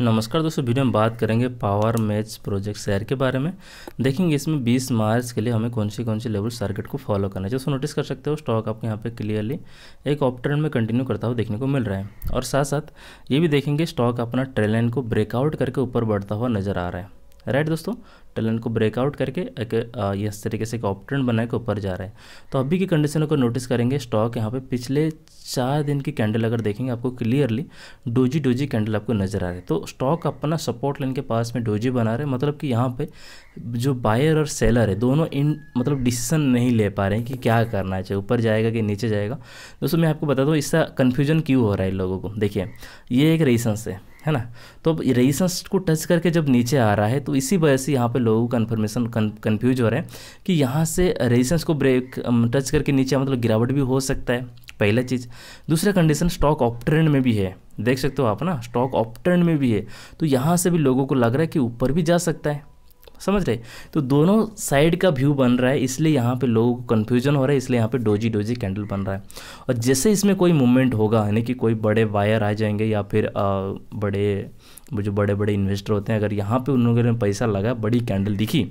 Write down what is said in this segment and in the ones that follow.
नमस्कार दोस्तों वीडियो में बात करेंगे पावर मैच प्रोजेक्ट शेयर के बारे में देखेंगे इसमें 20 मार्च के लिए हमें कौन सी कौन सी लेवल सर्किट को फॉलो करना है जैसे नोटिस कर सकते हो स्टॉक आपके यहाँ पे क्लियरली एक ऑप्टर्न में कंटिन्यू करता हुआ देखने को मिल रहा है और साथ साथ ये भी देखेंगे स्टॉक अपना ट्रेलाइन को ब्रेकआउट करके ऊपर बढ़ता हुआ नजर आ रहा है राइट दोस्तों टैलेंट को ब्रेकआउट करके एक इस तरीके से एक ऑप्टन बनाए के ऊपर जा रहा है तो अभी की कंडीशन को नोटिस करेंगे स्टॉक यहाँ पे पिछले चार दिन की कैंडल अगर देखेंगे आपको क्लियरली डोजी डोजी कैंडल आपको नजर आ रहे तो स्टॉक अपना सपोर्ट लाइन के पास में डोजी बना रहे मतलब कि यहाँ पे जो बायर और सेलर है दोनों इन मतलब डिसीजन नहीं ले पा रहे हैं कि क्या करना चाहिए ऊपर जाएगा कि नीचे जाएगा दोस्तों मैं आपको बता दूँ इसका कन्फ्यूजन क्यों हो रहा है लोगों को देखिए ये एक रेसन्स है है ना तो अब रेजिस्टेंस को टच करके जब नीचे आ रहा है तो इसी वजह से यहाँ पे लोग कन्फर्मेशन कन्फ्यूज हो रहे हैं कि यहाँ से रेजिस्टेंस को ब्रेक टच करके नीचे मतलब गिरावट भी हो सकता है पहला चीज़ दूसरा कंडीशन स्टॉक ऑफ ट्रेंड में भी है देख सकते हो आप ना स्टॉक ऑफ ट्रेंड में भी है तो यहाँ से भी लोगों को लग रहा है कि ऊपर भी जा सकता है समझ रहे तो दोनों साइड का व्यू बन रहा है इसलिए यहाँ पे लोगों को कन्फ्यूजन हो रहा है इसलिए यहाँ पे डोजी डोजी कैंडल बन रहा है और जैसे इसमें कोई मूवमेंट होगा यानी कि कोई बड़े वायर आ जाएंगे या फिर आ, बड़े जो बड़े बड़े इन्वेस्टर होते हैं अगर यहाँ पे उन लोगों ने पैसा लगा बड़ी कैंडल दिखी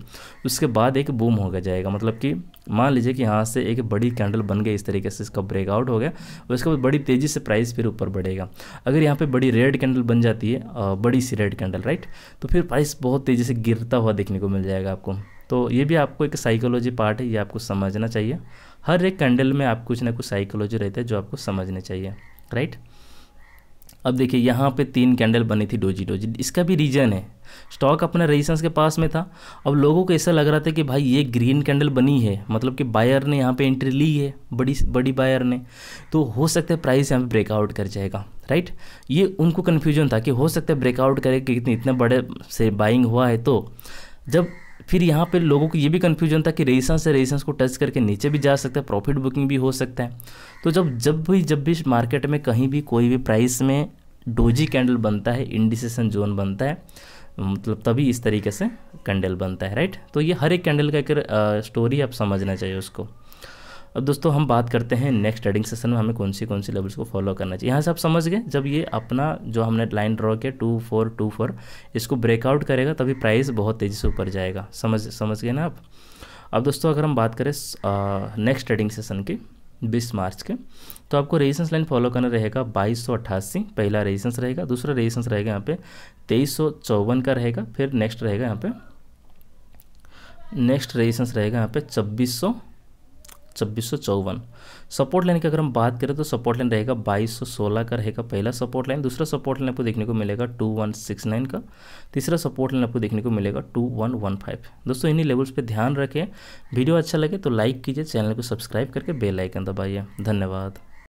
उसके बाद एक बूम हो गया जाएगा मतलब कि मान लीजिए कि यहाँ से एक बड़ी कैंडल बन गई इस तरीके से इसका ब्रेकआउट हो गया और उसके बाद बड़ी तेज़ी से प्राइस फिर ऊपर बढ़ेगा अगर यहाँ पर बड़ी रेड कैंडल बन जाती है बड़ी सी रेड कैंडल राइट तो फिर प्राइस बहुत तेज़ी से गिरता हुआ देखने को मिल जाएगा आपको तो ये भी आपको एक साइकोलॉजी पार्ट है ये आपको समझना चाहिए हर एक कैंडल में आप कुछ ना कुछ साइकोलॉजी रहता है जो आपको समझना चाहिए राइट अब देखिए यहाँ पे तीन कैंडल बनी थी डोजी डोजी इसका भी रीज़न है स्टॉक अपने रेजिस्टेंस के पास में था अब लोगों को ऐसा लग रहा था कि भाई ये ग्रीन कैंडल बनी है मतलब कि बायर ने यहाँ पे एंट्री ली है बड़ी बड़ी बायर ने तो हो सकता है प्राइस यहाँ पे ब्रेकआउट कर जाएगा राइट ये उनको कन्फ्यूजन था कि हो सकता है ब्रेकआउट करे कि इतने इतने बड़े से बाइंग हुआ है तो जब फिर यहाँ पे लोगों को ये भी कन्फ्यूजन था कि रेजिस्टेंस से रेजिस्टेंस को टच करके नीचे भी जा सकता है प्रॉफिट बुकिंग भी हो सकता है तो जब जब भी जब भी मार्केट में कहीं भी कोई भी प्राइस में डोजी कैंडल बनता है इंडिसेशन जोन बनता है मतलब तभी इस तरीके से कैंडल बनता है राइट तो ये हर एक कैंडल का एक स्टोरी आप समझना चाहिए उसको अब दोस्तों हम बात करते हैं नेक्स्ट ट्रेडिंग सेशन में हमें कौन सी कौन सी लेवल्स को फॉलो करना चाहिए यहाँ से आप समझ गए जब ये अपना जो हमने लाइन ड्रॉ किया टू फोर टू फोर इसको ब्रेकआउट करेगा तभी प्राइस बहुत तेज़ी से ऊपर जाएगा समझ समझ गए ना आप अब दोस्तों अगर हम बात करें नेक्स्ट ट्रेडिंग सेशन की बीस मार्च के तो आपको रेजिस्टेंस लाइन फॉलो करना रहेगा बाईस सौ अट्ठासी पहला रेजिस्टेंस रहेगा दूसरा रेजिस्टेंस रहेगा यहाँ पे तेईस सौ चौवन का रहेगा फिर नेक्स्ट रहेगा यहाँ पे नेक्स्ट रेजिस्टेंस रहेगा यहाँ पे छब्बीस सौ छब्बीस सपोर्ट लाइन की अगर हम बात करें तो सपोर्ट लाइन रहेगा बाईस सौ सोलह का रहेगा पहला सपोर्ट लाइन दूसरा सपोर्ट लाइन आपको देखने को मिलेगा टू वन सिक्स नाइन का तीसरा सपोर्ट लाइन आपको देखने को मिलेगा टू वन वन फाइव दोस्तों इन्हीं लेवल्स पे ध्यान रखें वीडियो अच्छा लगे तो लाइक कीजिए चैनल को सब्सक्राइब करके बेलाइकन दबाइए धन्यवाद